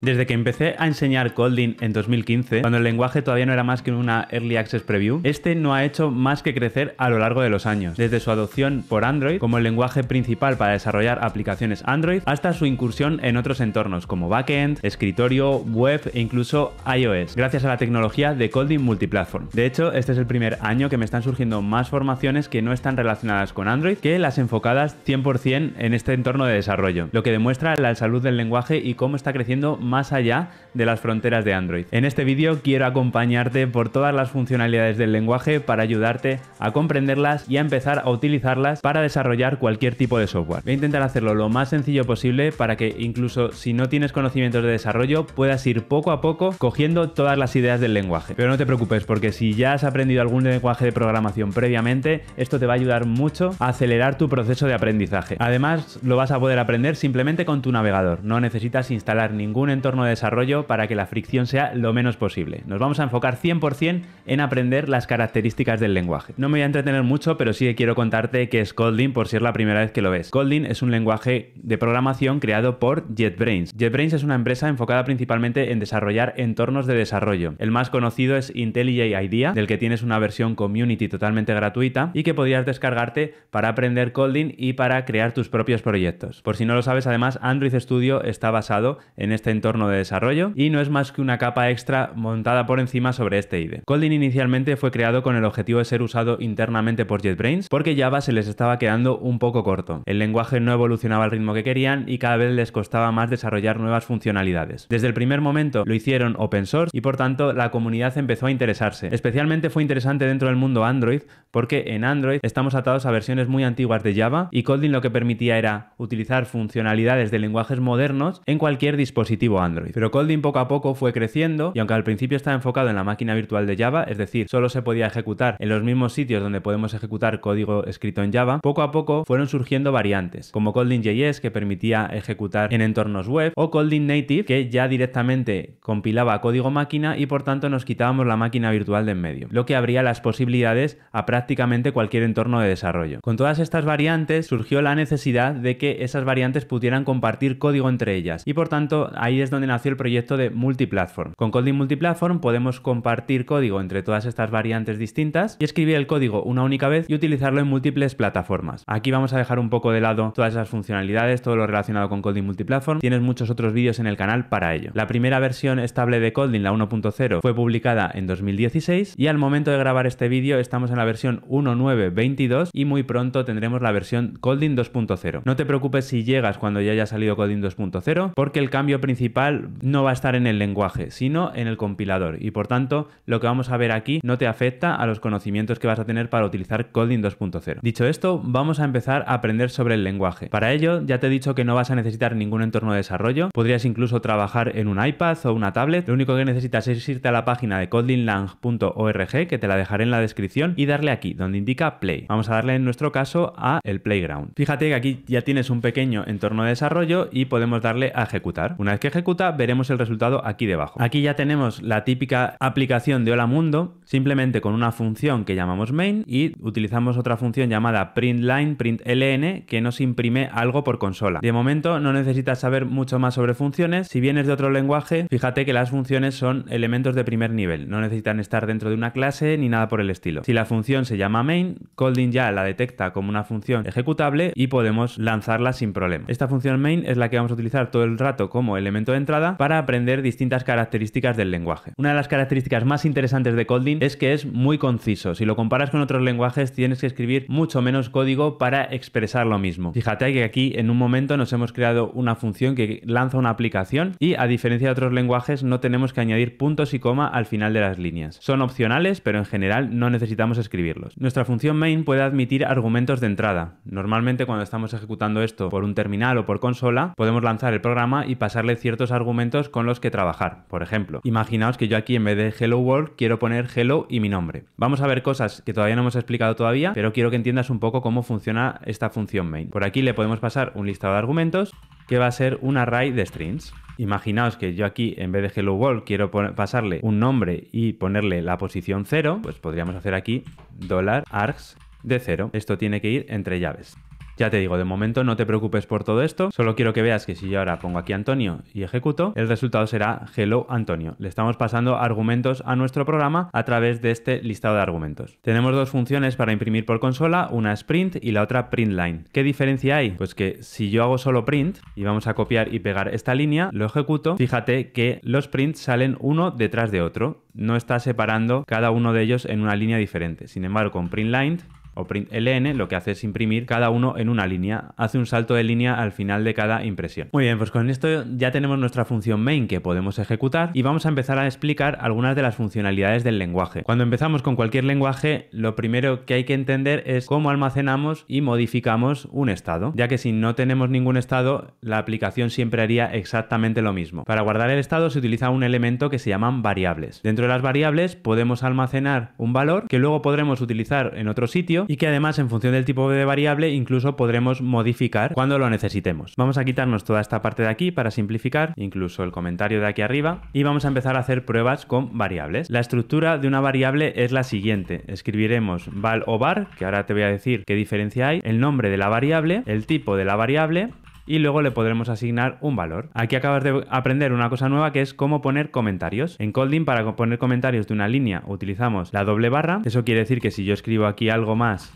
Desde que empecé a enseñar Colding en 2015, cuando el lenguaje todavía no era más que una Early Access Preview, este no ha hecho más que crecer a lo largo de los años, desde su adopción por Android como el lenguaje principal para desarrollar aplicaciones Android hasta su incursión en otros entornos como backend, escritorio, web e incluso iOS, gracias a la tecnología de Colding Multiplatform. De hecho, este es el primer año que me están surgiendo más formaciones que no están relacionadas con Android que las enfocadas 100% en este entorno de desarrollo, lo que demuestra la salud del lenguaje y cómo está creciendo más allá de las fronteras de Android. En este vídeo quiero acompañarte por todas las funcionalidades del lenguaje para ayudarte a comprenderlas y a empezar a utilizarlas para desarrollar cualquier tipo de software. Voy a intentar hacerlo lo más sencillo posible para que incluso si no tienes conocimientos de desarrollo puedas ir poco a poco cogiendo todas las ideas del lenguaje. Pero no te preocupes porque si ya has aprendido algún lenguaje de programación previamente, esto te va a ayudar mucho a acelerar tu proceso de aprendizaje. Además, lo vas a poder aprender simplemente con tu navegador. No necesitas instalar ningún entorno de desarrollo para que la fricción sea lo menos posible. Nos vamos a enfocar 100% en aprender las características del lenguaje. No me voy a entretener mucho, pero sí que quiero contarte qué es Kotlin por si es la primera vez que lo ves. Kotlin es un lenguaje de programación creado por JetBrains. JetBrains es una empresa enfocada principalmente en desarrollar entornos de desarrollo. El más conocido es IntelliJ IDEA, del que tienes una versión community totalmente gratuita y que podrías descargarte para aprender Kotlin y para crear tus propios proyectos. Por si no lo sabes, además Android Studio está basado en este entorno de desarrollo y no es más que una capa extra montada por encima sobre este IDE. Kotlin inicialmente fue creado con el objetivo de ser usado internamente por JetBrains porque Java se les estaba quedando un poco corto. El lenguaje no evolucionaba al ritmo que querían y cada vez les costaba más desarrollar nuevas funcionalidades. Desde el primer momento lo hicieron open source y por tanto la comunidad empezó a interesarse. Especialmente fue interesante dentro del mundo Android porque en Android estamos atados a versiones muy antiguas de Java y Kotlin lo que permitía era utilizar funcionalidades de lenguajes modernos en cualquier dispositivo Android. Pero Kotlin poco a poco fue creciendo y aunque al principio estaba enfocado en la máquina virtual de Java, es decir, solo se podía ejecutar en los mismos sitios donde podemos ejecutar código escrito en Java, poco a poco fueron surgiendo variantes, como JS que permitía ejecutar en entornos web o Kotlin Native que ya directamente compilaba código máquina y por tanto nos quitábamos la máquina virtual de en medio, lo que abría las posibilidades a prácticamente cualquier entorno de desarrollo. Con todas estas variantes surgió la necesidad de que esas variantes pudieran compartir código entre ellas y por tanto ahí es donde nació el proyecto de Multiplatform. Con Colding Multiplatform podemos compartir código entre todas estas variantes distintas y escribir el código una única vez y utilizarlo en múltiples plataformas. Aquí vamos a dejar un poco de lado todas esas funcionalidades, todo lo relacionado con Colding Multiplatform. Tienes muchos otros vídeos en el canal para ello. La primera versión estable de Colding la 1.0, fue publicada en 2016 y al momento de grabar este vídeo estamos en la versión 1.9.22 y muy pronto tendremos la versión Colding 2.0. No te preocupes si llegas cuando ya haya salido Colding 2.0 porque el cambio principal no va a estar en el lenguaje, sino en el compilador. Y por tanto, lo que vamos a ver aquí no te afecta a los conocimientos que vas a tener para utilizar Coding 2.0. Dicho esto, vamos a empezar a aprender sobre el lenguaje. Para ello, ya te he dicho que no vas a necesitar ningún entorno de desarrollo. Podrías incluso trabajar en un iPad o una tablet. Lo único que necesitas es irte a la página de codinglang.org que te la dejaré en la descripción, y darle aquí, donde indica Play. Vamos a darle en nuestro caso a el Playground. Fíjate que aquí ya tienes un pequeño entorno de desarrollo y podemos darle a ejecutar. Una vez que veremos el resultado aquí debajo. Aquí ya tenemos la típica aplicación de Hola Mundo, simplemente con una función que llamamos main y utilizamos otra función llamada printline println, que nos imprime algo por consola. De momento no necesitas saber mucho más sobre funciones. Si vienes de otro lenguaje, fíjate que las funciones son elementos de primer nivel, no necesitan estar dentro de una clase ni nada por el estilo. Si la función se llama main, Colding ya la detecta como una función ejecutable y podemos lanzarla sin problema. Esta función main es la que vamos a utilizar todo el rato como elemento de entrada para aprender distintas características del lenguaje. Una de las características más interesantes de Colding es que es muy conciso. Si lo comparas con otros lenguajes, tienes que escribir mucho menos código para expresar lo mismo. Fíjate que aquí en un momento nos hemos creado una función que lanza una aplicación y a diferencia de otros lenguajes no tenemos que añadir puntos y coma al final de las líneas. Son opcionales, pero en general no necesitamos escribirlos. Nuestra función main puede admitir argumentos de entrada. Normalmente cuando estamos ejecutando esto por un terminal o por consola, podemos lanzar el programa y pasarle cierto argumentos con los que trabajar. Por ejemplo, imaginaos que yo aquí en vez de Hello World quiero poner Hello y mi nombre. Vamos a ver cosas que todavía no hemos explicado todavía, pero quiero que entiendas un poco cómo funciona esta función main. Por aquí le podemos pasar un listado de argumentos que va a ser un array de strings. Imaginaos que yo aquí, en vez de hello world, quiero pasarle un nombre y ponerle la posición 0, pues podríamos hacer aquí $args de 0. Esto tiene que ir entre llaves. Ya te digo, de momento no te preocupes por todo esto, solo quiero que veas que si yo ahora pongo aquí Antonio y ejecuto, el resultado será Hello Antonio. Le estamos pasando argumentos a nuestro programa a través de este listado de argumentos. Tenemos dos funciones para imprimir por consola, una sprint print y la otra PrintLine. ¿Qué diferencia hay? Pues que si yo hago solo print y vamos a copiar y pegar esta línea, lo ejecuto, fíjate que los prints salen uno detrás de otro, no está separando cada uno de ellos en una línea diferente. Sin embargo, con PrintLine o print LN lo que hace es imprimir cada uno en una línea. Hace un salto de línea al final de cada impresión. Muy bien, pues con esto ya tenemos nuestra función main que podemos ejecutar y vamos a empezar a explicar algunas de las funcionalidades del lenguaje. Cuando empezamos con cualquier lenguaje, lo primero que hay que entender es cómo almacenamos y modificamos un estado, ya que si no tenemos ningún estado, la aplicación siempre haría exactamente lo mismo. Para guardar el estado se utiliza un elemento que se llaman variables. Dentro de las variables podemos almacenar un valor que luego podremos utilizar en otro sitio y que además en función del tipo de variable incluso podremos modificar cuando lo necesitemos. Vamos a quitarnos toda esta parte de aquí para simplificar, incluso el comentario de aquí arriba, y vamos a empezar a hacer pruebas con variables. La estructura de una variable es la siguiente. Escribiremos val o var, que ahora te voy a decir qué diferencia hay, el nombre de la variable, el tipo de la variable, y luego le podremos asignar un valor. Aquí acabas de aprender una cosa nueva que es cómo poner comentarios. En Colding para poner comentarios de una línea utilizamos la doble barra. Eso quiere decir que si yo escribo aquí algo más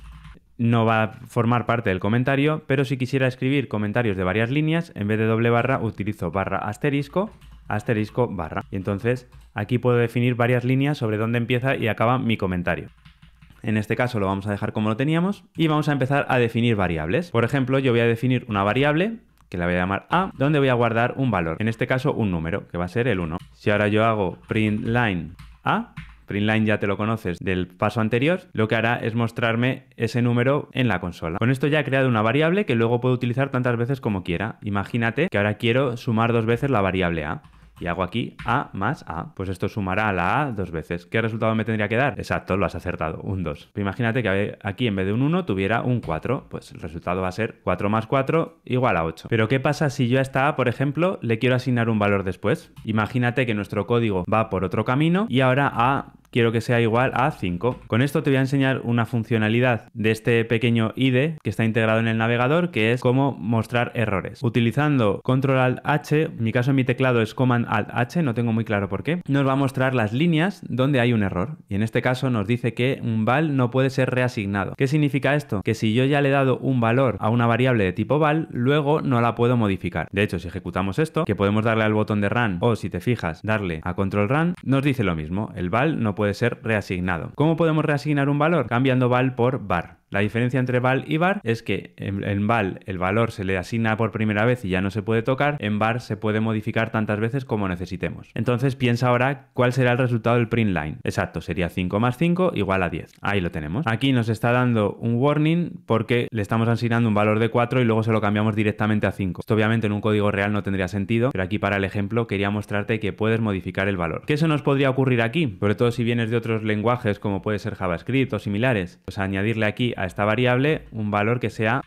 no va a formar parte del comentario, pero si quisiera escribir comentarios de varias líneas, en vez de doble barra utilizo barra asterisco, asterisco barra. Y entonces aquí puedo definir varias líneas sobre dónde empieza y acaba mi comentario. En este caso lo vamos a dejar como lo teníamos y vamos a empezar a definir variables. Por ejemplo, yo voy a definir una variable que la voy a llamar A, donde voy a guardar un valor, en este caso un número, que va a ser el 1. Si ahora yo hago print line A, PrintLine ya te lo conoces del paso anterior, lo que hará es mostrarme ese número en la consola. Con esto ya he creado una variable que luego puedo utilizar tantas veces como quiera. Imagínate que ahora quiero sumar dos veces la variable A y hago aquí A más A. Pues esto sumará a la A dos veces. ¿Qué resultado me tendría que dar? Exacto, lo has acertado, un 2. Imagínate que aquí en vez de un 1 tuviera un 4. Pues el resultado va a ser 4 más 4 igual a 8. Pero ¿qué pasa si yo a esta A, por ejemplo, le quiero asignar un valor después? Imagínate que nuestro código va por otro camino y ahora A quiero que sea igual a 5. Con esto te voy a enseñar una funcionalidad de este pequeño IDE que está integrado en el navegador, que es cómo mostrar errores. Utilizando Control Alt H, en mi caso en mi teclado es Command Alt H, no tengo muy claro por qué, nos va a mostrar las líneas donde hay un error. Y en este caso nos dice que un val no puede ser reasignado. ¿Qué significa esto? Que si yo ya le he dado un valor a una variable de tipo val, luego no la puedo modificar. De hecho, si ejecutamos esto, que podemos darle al botón de run o si te fijas, darle a control run, nos dice lo mismo. El val no puede puede ser reasignado. ¿Cómo podemos reasignar un valor? Cambiando val por var. La diferencia entre val y var es que en, val el valor se le asigna por primera vez y ya no se puede tocar, en var se puede modificar tantas veces como necesitemos. Entonces piensa ahora cuál será el resultado del print line. Exacto, sería 5 más 5 igual a 10. Ahí lo tenemos. Aquí nos está dando un warning porque le estamos asignando un valor de 4 y luego se lo cambiamos directamente a 5. Esto obviamente en un código real no tendría sentido, pero aquí para el ejemplo quería mostrarte que puedes modificar el valor. ¿Qué se nos podría ocurrir aquí? Sobre todo si vienes de otros lenguajes como puede ser JavaScript o similares. Pues añadirle aquí a esta variable un valor que sea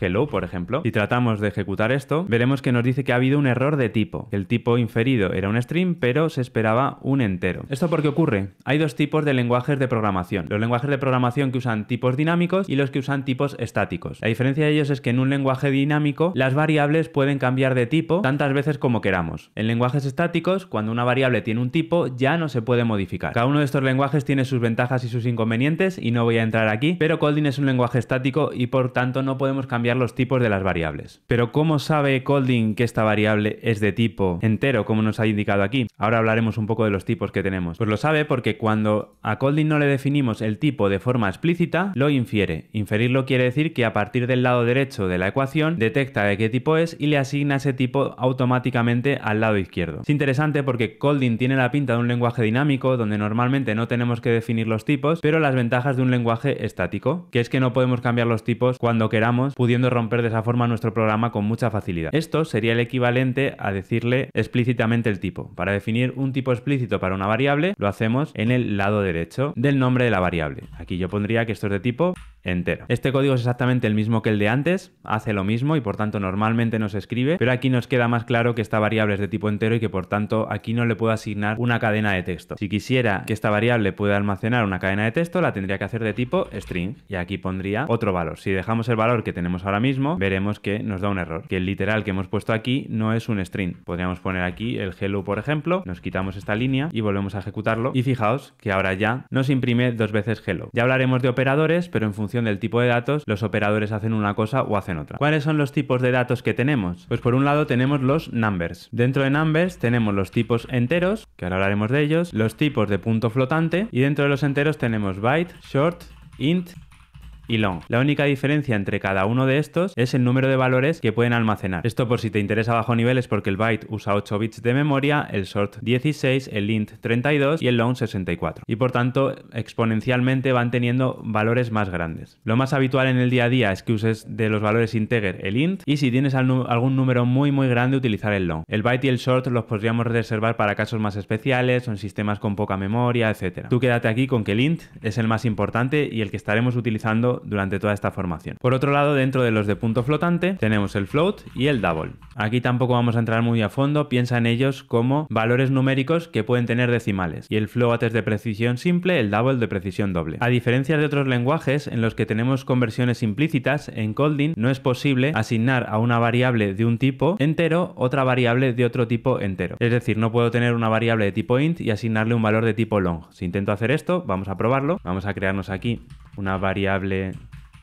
hello, por ejemplo, y tratamos de ejecutar esto, veremos que nos dice que ha habido un error de tipo. El tipo inferido era un string, pero se esperaba un entero. ¿Esto por qué ocurre? Hay dos tipos de lenguajes de programación. Los lenguajes de programación que usan tipos dinámicos y los que usan tipos estáticos. La diferencia de ellos es que en un lenguaje dinámico las variables pueden cambiar de tipo tantas veces como queramos. En lenguajes estáticos, cuando una variable tiene un tipo, ya no se puede modificar. Cada uno de estos lenguajes tiene sus ventajas y sus inconvenientes y no voy a entrar aquí, pero Kotlin es un lenguaje estático y por tanto no podemos cambiar los tipos de las variables. Pero ¿cómo sabe Colding que esta variable es de tipo entero, como nos ha indicado aquí? Ahora hablaremos un poco de los tipos que tenemos. Pues lo sabe porque cuando a Colding no le definimos el tipo de forma explícita, lo infiere. Inferirlo quiere decir que a partir del lado derecho de la ecuación detecta de qué tipo es y le asigna ese tipo automáticamente al lado izquierdo. Es interesante porque Colding tiene la pinta de un lenguaje dinámico donde normalmente no tenemos que definir los tipos, pero las ventajas de un lenguaje estático, que es que no podemos cambiar los tipos cuando queramos, pudiendo romper de esa forma nuestro programa con mucha facilidad. Esto sería el equivalente a decirle explícitamente el tipo. Para definir un tipo explícito para una variable, lo hacemos en el lado derecho del nombre de la variable. Aquí yo pondría que esto es de tipo entero. Este código es exactamente el mismo que el de antes, hace lo mismo y por tanto normalmente nos escribe, pero aquí nos queda más claro que esta variable es de tipo entero y que por tanto aquí no le puedo asignar una cadena de texto. Si quisiera que esta variable pueda almacenar una cadena de texto, la tendría que hacer de tipo string y aquí pondría otro valor. Si dejamos el valor que tenemos ahora mismo, veremos que nos da un error, que el literal que hemos puesto aquí no es un string. Podríamos poner aquí el hello, por ejemplo, nos quitamos esta línea y volvemos a ejecutarlo y fijaos que ahora ya nos imprime dos veces hello. Ya hablaremos de operadores, pero en función del tipo de datos, los operadores hacen una cosa o hacen otra. ¿Cuáles son los tipos de datos que tenemos? Pues por un lado tenemos los numbers. Dentro de numbers tenemos los tipos enteros, que ahora hablaremos de ellos, los tipos de punto flotante, y dentro de los enteros tenemos byte, short, int y long. La única diferencia entre cada uno de estos es el número de valores que pueden almacenar. Esto por si te interesa a bajo nivel es porque el byte usa 8 bits de memoria, el short 16, el int 32 y el long 64. Y por tanto, exponencialmente van teniendo valores más grandes. Lo más habitual en el día a día es que uses de los valores integer el int y si tienes algún número muy muy grande utilizar el long. El byte y el short los podríamos reservar para casos más especiales o en sistemas con poca memoria, etc. Tú quédate aquí con que el int es el más importante y el que estaremos utilizando durante toda esta formación. Por otro lado, dentro de los de punto flotante tenemos el float y el double. Aquí tampoco vamos a entrar muy a fondo, piensa en ellos como valores numéricos que pueden tener decimales. Y el float es de precisión simple, el double de precisión doble. A diferencia de otros lenguajes en los que tenemos conversiones implícitas, en Colding no es posible asignar a una variable de un tipo entero otra variable de otro tipo entero. Es decir, no puedo tener una variable de tipo int y asignarle un valor de tipo long. Si intento hacer esto, vamos a probarlo. Vamos a crearnos aquí una variable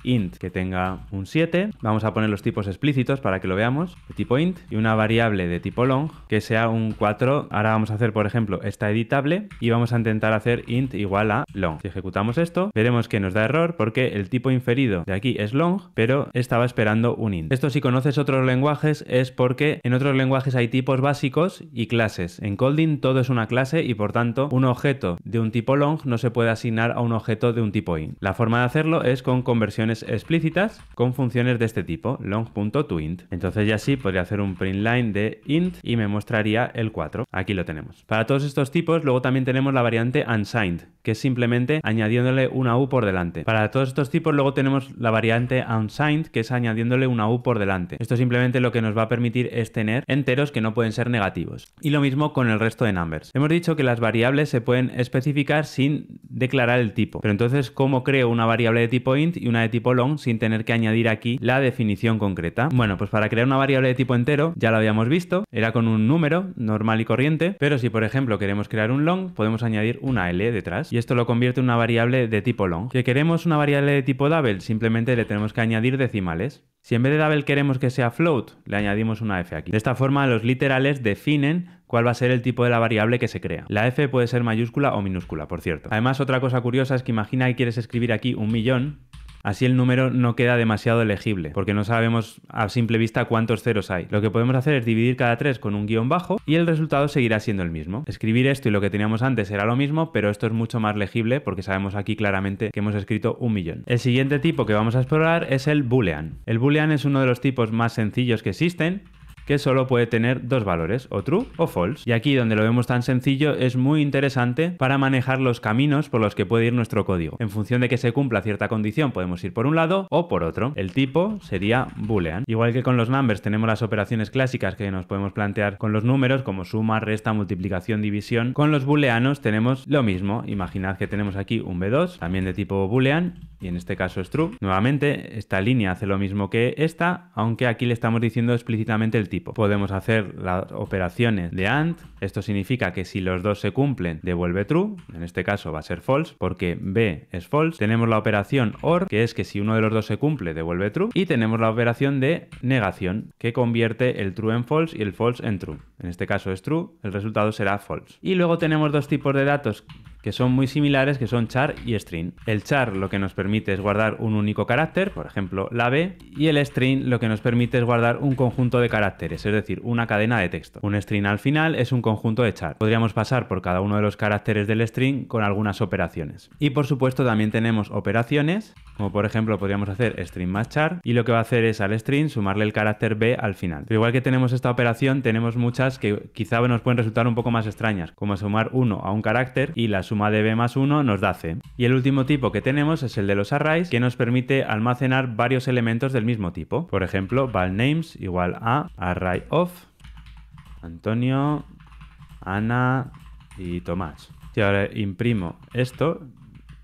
int que tenga un 7. Vamos a poner los tipos explícitos para que lo veamos, tipo int, y una variable de tipo long que sea un 4. Ahora vamos a hacer, por ejemplo, esta editable y vamos a intentar hacer int igual a long. Si ejecutamos esto, veremos que nos da error porque el tipo inferido de aquí es long, pero estaba esperando un int. Esto si conoces otros lenguajes es porque en otros lenguajes hay tipos básicos y clases. En Colding todo es una clase y por tanto un objeto de un tipo long no se puede asignar a un objeto de un tipo int. La forma de hacerlo es con conversiones explícitas con funciones de este tipo, long.toInt. Entonces ya sí podría hacer un print line de int y me mostraría el 4. Aquí lo tenemos. Para todos estos tipos, luego también tenemos la variante unsigned, que es simplemente añadiéndole una u por delante. Para todos estos tipos, luego tenemos la variante unsigned, que es añadiéndole una u por delante. Esto simplemente lo que nos va a permitir es tener enteros que no pueden ser negativos. Y lo mismo con el resto de numbers. Hemos dicho que las variables se pueden especificar sin declarar el tipo. Pero entonces, ¿cómo creo una variable de tipo int y una de tipo long sin tener que añadir aquí la definición concreta. Bueno, pues para crear una variable de tipo entero, ya lo habíamos visto, era con un número normal y corriente, pero si por ejemplo queremos crear un long, podemos añadir una L detrás y esto lo convierte en una variable de tipo long. Si queremos una variable de tipo double, simplemente le tenemos que añadir decimales. Si en vez de double queremos que sea float, le añadimos una f aquí. De esta forma los literales definen cuál va a ser el tipo de la variable que se crea. La f puede ser mayúscula o minúscula, por cierto. Además, otra cosa curiosa es que imagina que quieres escribir aquí un millón Así el número no queda demasiado legible, porque no sabemos a simple vista cuántos ceros hay. Lo que podemos hacer es dividir cada tres con un guión bajo y el resultado seguirá siendo el mismo. Escribir esto y lo que teníamos antes era lo mismo, pero esto es mucho más legible porque sabemos aquí claramente que hemos escrito un millón. El siguiente tipo que vamos a explorar es el boolean. El boolean es uno de los tipos más sencillos que existen que solo puede tener dos valores, o true o false. Y aquí donde lo vemos tan sencillo es muy interesante para manejar los caminos por los que puede ir nuestro código. En función de que se cumpla cierta condición podemos ir por un lado o por otro. El tipo sería boolean. Igual que con los numbers tenemos las operaciones clásicas que nos podemos plantear con los números como suma, resta, multiplicación, división. Con los booleanos tenemos lo mismo. Imaginad que tenemos aquí un B2, también de tipo boolean, y en este caso es true. Nuevamente, esta línea hace lo mismo que esta, aunque aquí le estamos diciendo explícitamente el tipo. Podemos hacer las operaciones de AND. Esto significa que si los dos se cumplen, devuelve true. En este caso va a ser false, porque B es false. Tenemos la operación OR, que es que si uno de los dos se cumple, devuelve true. Y tenemos la operación de negación, que convierte el true en false y el false en true. En este caso es true, el resultado será false. Y luego tenemos dos tipos de datos que son muy similares, que son char y string. El char lo que nos permite es guardar un único carácter, por ejemplo la B, y el string lo que nos permite es guardar un conjunto de caracteres, es decir, una cadena de texto. Un string al final es un conjunto de char. Podríamos pasar por cada uno de los caracteres del string con algunas operaciones. Y por supuesto también tenemos operaciones, como por ejemplo podríamos hacer string más char, y lo que va a hacer es al string sumarle el carácter B al final. Pero igual que tenemos esta operación, tenemos muchas que quizá nos pueden resultar un poco más extrañas, como sumar uno a un carácter y la suma suma de b más 1 nos da c. Y el último tipo que tenemos es el de los arrays, que nos permite almacenar varios elementos del mismo tipo. Por ejemplo, val names igual a array of Antonio, Ana y Tomás. Si ahora imprimo esto,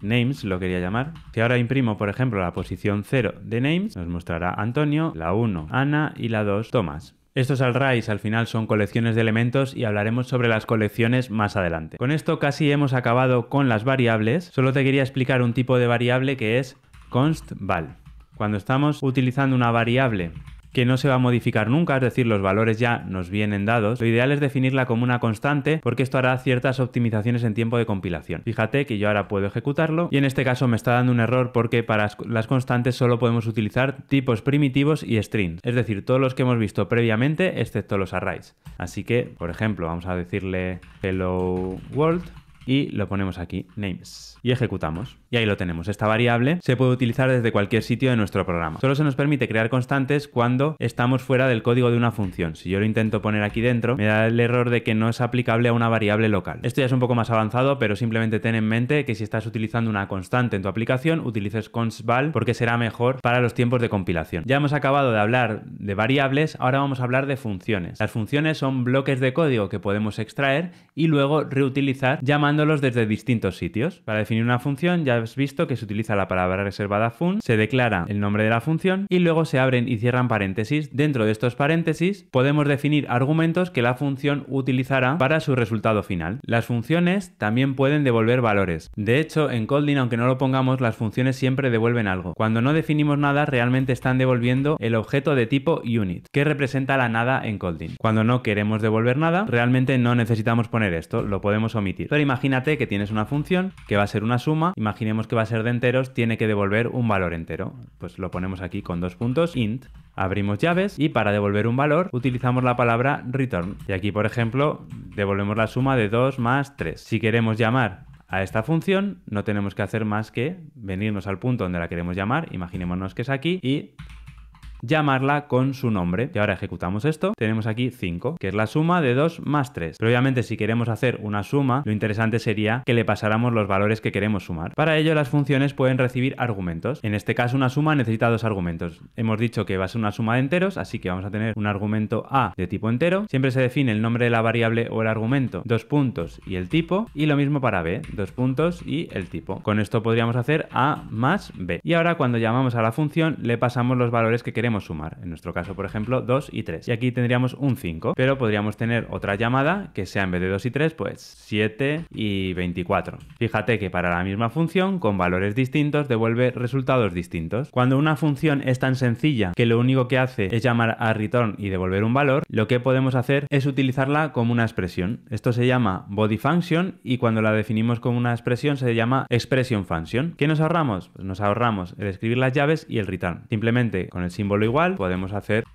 names lo quería llamar. Si ahora imprimo, por ejemplo, la posición 0 de names, nos mostrará Antonio, la 1 Ana y la 2 Tomás. Estos arrays al final son colecciones de elementos y hablaremos sobre las colecciones más adelante. Con esto casi hemos acabado con las variables, solo te quería explicar un tipo de variable que es constVal. Cuando estamos utilizando una variable que no se va a modificar nunca, es decir, los valores ya nos vienen dados. Lo ideal es definirla como una constante porque esto hará ciertas optimizaciones en tiempo de compilación. Fíjate que yo ahora puedo ejecutarlo y en este caso me está dando un error porque para las constantes solo podemos utilizar tipos primitivos y strings, es decir, todos los que hemos visto previamente excepto los arrays. Así que, por ejemplo, vamos a decirle hello world y lo ponemos aquí, names, y ejecutamos. Y ahí lo tenemos. Esta variable se puede utilizar desde cualquier sitio de nuestro programa. Solo se nos permite crear constantes cuando estamos fuera del código de una función. Si yo lo intento poner aquí dentro, me da el error de que no es aplicable a una variable local. Esto ya es un poco más avanzado, pero simplemente ten en mente que si estás utilizando una constante en tu aplicación, utilices constval porque será mejor para los tiempos de compilación. Ya hemos acabado de hablar de variables, ahora vamos a hablar de funciones. Las funciones son bloques de código que podemos extraer y luego reutilizar llamando desde distintos sitios. Para definir una función ya has visto que se utiliza la palabra reservada fun, se declara el nombre de la función y luego se abren y cierran paréntesis. Dentro de estos paréntesis podemos definir argumentos que la función utilizará para su resultado final. Las funciones también pueden devolver valores. De hecho, en Kotlin, aunque no lo pongamos, las funciones siempre devuelven algo. Cuando no definimos nada, realmente están devolviendo el objeto de tipo unit, que representa la nada en Kotlin. Cuando no queremos devolver nada, realmente no necesitamos poner esto, lo podemos omitir imagínate que tienes una función que va a ser una suma, imaginemos que va a ser de enteros, tiene que devolver un valor entero. Pues lo ponemos aquí con dos puntos, int. Abrimos llaves y para devolver un valor utilizamos la palabra return. Y aquí, por ejemplo, devolvemos la suma de 2 más 3. Si queremos llamar a esta función, no tenemos que hacer más que venirnos al punto donde la queremos llamar, imaginémonos que es aquí, y llamarla con su nombre. Y ahora ejecutamos esto. Tenemos aquí 5, que es la suma de 2 más 3. Pero obviamente si queremos hacer una suma, lo interesante sería que le pasáramos los valores que queremos sumar. Para ello las funciones pueden recibir argumentos. En este caso una suma necesita dos argumentos. Hemos dicho que va a ser una suma de enteros, así que vamos a tener un argumento A de tipo entero. Siempre se define el nombre de la variable o el argumento, dos puntos y el tipo. Y lo mismo para B, dos puntos y el tipo. Con esto podríamos hacer A más B. Y ahora cuando llamamos a la función le pasamos los valores que queremos sumar. En nuestro caso, por ejemplo, 2 y 3. Y aquí tendríamos un 5, pero podríamos tener otra llamada que sea en vez de 2 y 3, pues 7 y 24. Fíjate que para la misma función, con valores distintos, devuelve resultados distintos. Cuando una función es tan sencilla que lo único que hace es llamar a return y devolver un valor, lo que podemos hacer es utilizarla como una expresión. Esto se llama body function y cuando la definimos como una expresión se llama expression function. ¿Qué nos ahorramos? Pues nos ahorramos el escribir las llaves y el return. Simplemente con el símbolo igual, podemos hacer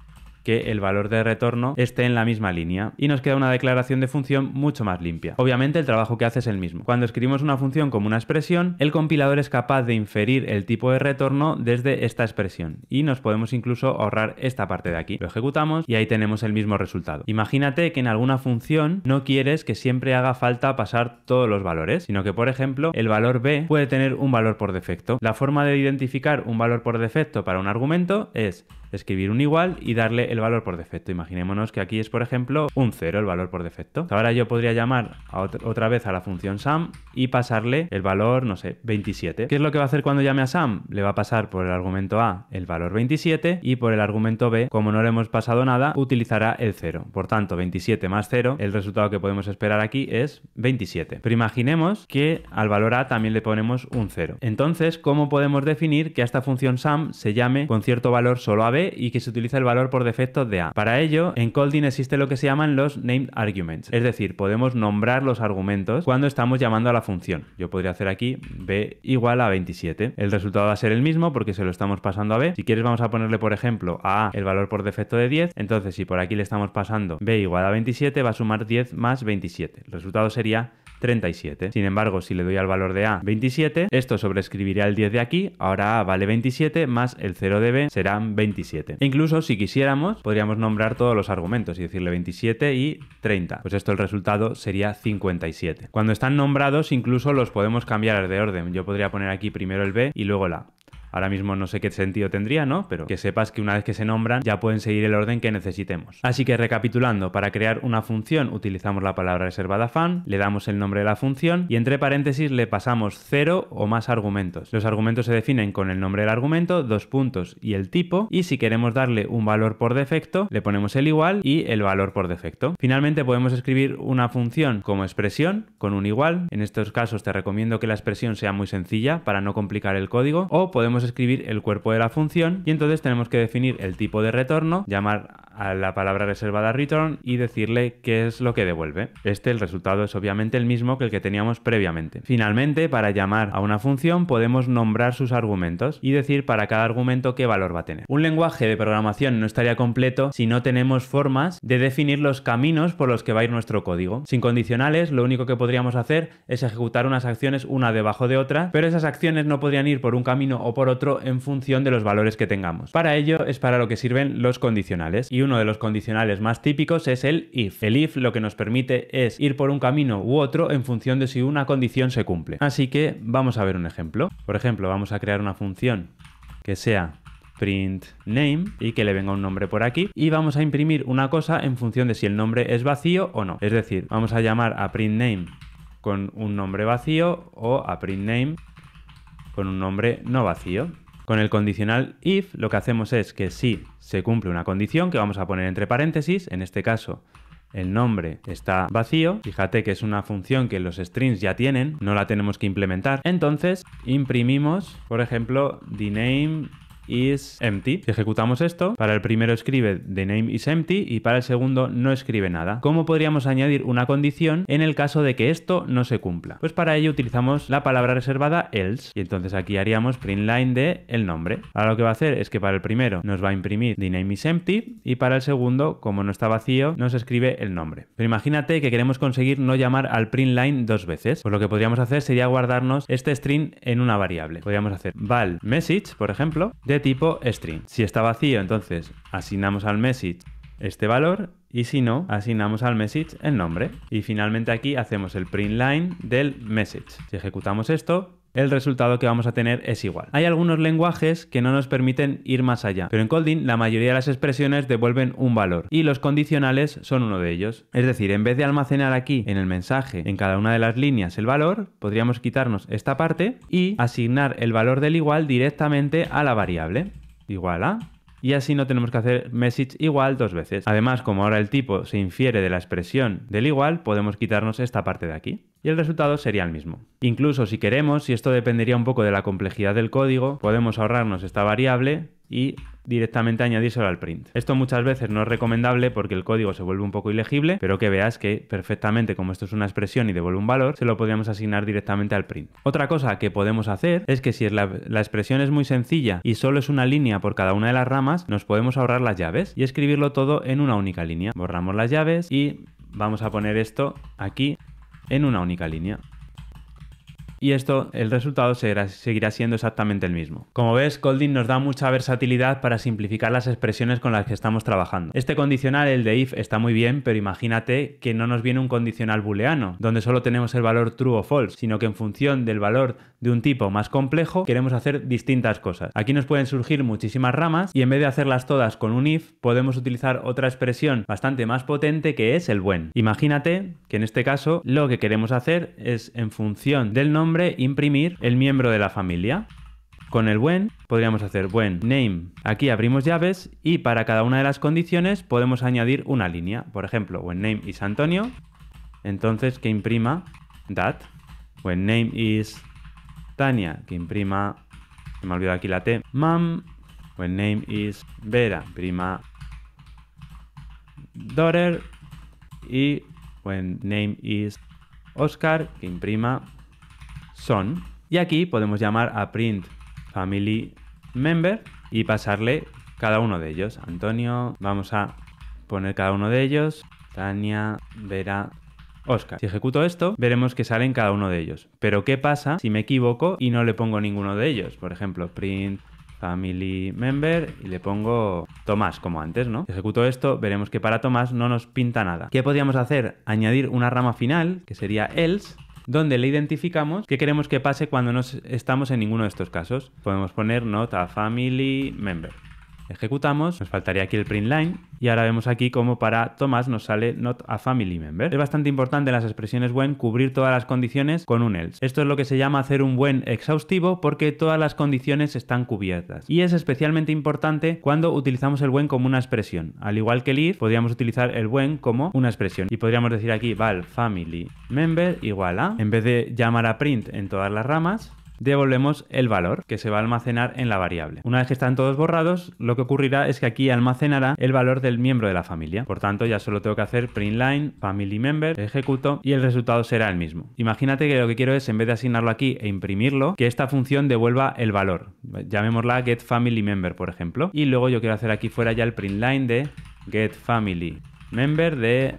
que el valor de retorno esté en la misma línea y nos queda una declaración de función mucho más limpia. Obviamente el trabajo que hace es el mismo. Cuando escribimos una función como una expresión, el compilador es capaz de inferir el tipo de retorno desde esta expresión y nos podemos incluso ahorrar esta parte de aquí. Lo ejecutamos y ahí tenemos el mismo resultado. Imagínate que en alguna función no quieres que siempre haga falta pasar todos los valores, sino que por ejemplo el valor b puede tener un valor por defecto. La forma de identificar un valor por defecto para un argumento es escribir un igual y darle el valor por defecto. Imaginémonos que aquí es, por ejemplo, un 0 el valor por defecto. Ahora yo podría llamar otra vez a la función sum y pasarle el valor, no sé, 27. ¿Qué es lo que va a hacer cuando llame a sum? Le va a pasar por el argumento A el valor 27 y por el argumento B, como no le hemos pasado nada, utilizará el 0. Por tanto, 27 más 0, el resultado que podemos esperar aquí es 27. Pero imaginemos que al valor A también le ponemos un 0. Entonces, ¿cómo podemos definir que a esta función sum se llame con cierto valor solo a y que se utiliza el valor por defecto de A. Para ello, en colding existe lo que se llaman los named arguments, es decir, podemos nombrar los argumentos cuando estamos llamando a la función. Yo podría hacer aquí B igual a 27. El resultado va a ser el mismo porque se lo estamos pasando a B. Si quieres vamos a ponerle, por ejemplo, a A el valor por defecto de 10. Entonces, si por aquí le estamos pasando B igual a 27, va a sumar 10 más 27. El resultado sería 37. Sin embargo, si le doy al valor de A 27, esto sobreescribiría el 10 de aquí, ahora A vale 27 más el 0 de B serán 27. E incluso si quisiéramos, podríamos nombrar todos los argumentos y decirle 27 y 30. Pues esto el resultado sería 57. Cuando están nombrados, incluso los podemos cambiar de orden. Yo podría poner aquí primero el B y luego la Ahora mismo no sé qué sentido tendría, ¿no? Pero que sepas que una vez que se nombran ya pueden seguir el orden que necesitemos. Así que recapitulando, para crear una función utilizamos la palabra reservada fan, le damos el nombre de la función y entre paréntesis le pasamos cero o más argumentos. Los argumentos se definen con el nombre del argumento, dos puntos y el tipo y si queremos darle un valor por defecto le ponemos el igual y el valor por defecto. Finalmente podemos escribir una función como expresión con un igual. En estos casos te recomiendo que la expresión sea muy sencilla para no complicar el código o podemos escribir el cuerpo de la función y entonces tenemos que definir el tipo de retorno, llamar a la palabra reservada return y decirle qué es lo que devuelve. Este, el resultado es obviamente el mismo que el que teníamos previamente. Finalmente, para llamar a una función podemos nombrar sus argumentos y decir para cada argumento qué valor va a tener. Un lenguaje de programación no estaría completo si no tenemos formas de definir los caminos por los que va a ir nuestro código. Sin condicionales, lo único que podríamos hacer es ejecutar unas acciones una debajo de otra, pero esas acciones no podrían ir por un camino o por otro en función de los valores que tengamos. Para ello es para lo que sirven los condicionales y uno de los condicionales más típicos es el if. El if lo que nos permite es ir por un camino u otro en función de si una condición se cumple. Así que vamos a ver un ejemplo. Por ejemplo, vamos a crear una función que sea print name y que le venga un nombre por aquí y vamos a imprimir una cosa en función de si el nombre es vacío o no. Es decir, vamos a llamar a print name con un nombre vacío o a print name con un nombre no vacío. Con el condicional if lo que hacemos es que si se cumple una condición que vamos a poner entre paréntesis, en este caso el nombre está vacío, fíjate que es una función que los strings ya tienen, no la tenemos que implementar, entonces imprimimos, por ejemplo, the name is empty. Si ejecutamos esto, para el primero escribe the name is empty y para el segundo no escribe nada. ¿Cómo podríamos añadir una condición en el caso de que esto no se cumpla? Pues para ello utilizamos la palabra reservada else y entonces aquí haríamos line de el nombre. Ahora lo que va a hacer es que para el primero nos va a imprimir the name is empty y para el segundo, como no está vacío, nos escribe el nombre. Pero imagínate que queremos conseguir no llamar al line dos veces. Pues lo que podríamos hacer sería guardarnos este string en una variable. Podríamos hacer val message, por ejemplo, de tipo string. Si está vacío, entonces asignamos al message este valor y si no, asignamos al message el nombre. Y finalmente aquí hacemos el print line del message. Si ejecutamos esto, el resultado que vamos a tener es igual. Hay algunos lenguajes que no nos permiten ir más allá, pero en colding la mayoría de las expresiones devuelven un valor y los condicionales son uno de ellos. Es decir, en vez de almacenar aquí en el mensaje, en cada una de las líneas, el valor, podríamos quitarnos esta parte y asignar el valor del igual directamente a la variable. Igual a y así no tenemos que hacer message igual dos veces. Además, como ahora el tipo se infiere de la expresión del igual, podemos quitarnos esta parte de aquí y el resultado sería el mismo. Incluso si queremos, y esto dependería un poco de la complejidad del código, podemos ahorrarnos esta variable y directamente añadírselo al print. Esto muchas veces no es recomendable porque el código se vuelve un poco ilegible, pero que veas que perfectamente como esto es una expresión y devuelve un valor, se lo podríamos asignar directamente al print. Otra cosa que podemos hacer es que si la, la, expresión es muy sencilla y solo es una línea por cada una de las ramas, nos podemos ahorrar las llaves y escribirlo todo en una única línea. Borramos las llaves y vamos a poner esto aquí en una única línea. Y esto, el resultado seguirá siendo exactamente el mismo. Como ves, Colding nos da mucha versatilidad para simplificar las expresiones con las que estamos trabajando. Este condicional, el de if, está muy bien, pero imagínate que no nos viene un condicional booleano, donde solo tenemos el valor true o false, sino que en función del valor de un tipo más complejo, queremos hacer distintas cosas. Aquí nos pueden surgir muchísimas ramas y en vez de hacerlas todas con un if, podemos utilizar otra expresión bastante más potente que es el buen. Imagínate que en este caso lo que queremos hacer es en función del nombre imprimir el miembro de la familia. Con el when podríamos hacer when name. Aquí abrimos llaves y para cada una de las condiciones podemos añadir una línea. Por ejemplo, when name is Antonio, entonces que imprima that. When name is Tania, que imprima, me ha olvidado aquí la T, mom. When name is Vera, imprima daughter. Y when name is Oscar, que imprima son. Y aquí podemos llamar a print family member y pasarle cada uno de ellos. Antonio, vamos a poner cada uno de ellos. Tania, Vera, Oscar. Si ejecuto esto, veremos que salen cada uno de ellos. Pero ¿qué pasa si me equivoco y no le pongo ninguno de ellos? Por ejemplo, print family member y le pongo Tomás como antes, ¿no? Si ejecuto esto, veremos que para Tomás no nos pinta nada. ¿Qué podríamos hacer? Añadir una rama final, que sería else, donde le identificamos qué queremos que pase cuando no estamos en ninguno de estos casos. Podemos poner nota family member. Ejecutamos, nos faltaría aquí el print line y ahora vemos aquí como para Thomas nos sale not a family member. Es bastante importante en las expresiones when cubrir todas las condiciones con un else. Esto es lo que se llama hacer un when exhaustivo porque todas las condiciones están cubiertas. Y es especialmente importante cuando utilizamos el when como una expresión. Al igual que el if, podríamos utilizar el when como una expresión. Y podríamos decir aquí val family member igual a, en vez de llamar a print en todas las ramas, devolvemos el valor que se va a almacenar en la variable. Una vez que están todos borrados, lo que ocurrirá es que aquí almacenará el valor del miembro de la familia. Por tanto, ya solo tengo que hacer print family member, ejecuto y el resultado será el mismo. Imagínate que lo que quiero es, en vez de asignarlo aquí e imprimirlo, que esta función devuelva el valor. Llamémosla get family member, por ejemplo. Y luego yo quiero hacer aquí fuera ya el printline de get family member de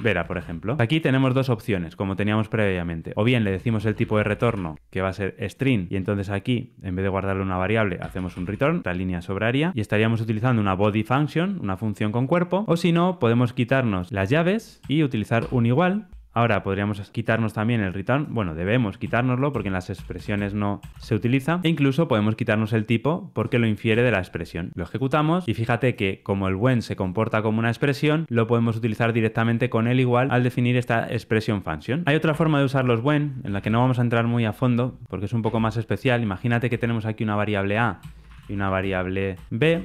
Vera, por ejemplo. Aquí tenemos dos opciones, como teníamos previamente. O bien le decimos el tipo de retorno, que va a ser string, y entonces aquí, en vez de guardarle una variable, hacemos un return, la línea sobre y estaríamos utilizando una body function, una función con cuerpo, o si no, podemos quitarnos las llaves y utilizar un igual, Ahora podríamos quitarnos también el return, bueno, debemos quitárnoslo porque en las expresiones no se utiliza e incluso podemos quitarnos el tipo porque lo infiere de la expresión. Lo ejecutamos y fíjate que como el when se comporta como una expresión, lo podemos utilizar directamente con el igual al definir esta expresión function. Hay otra forma de usar los when en la que no vamos a entrar muy a fondo porque es un poco más especial. Imagínate que tenemos aquí una variable a y una variable b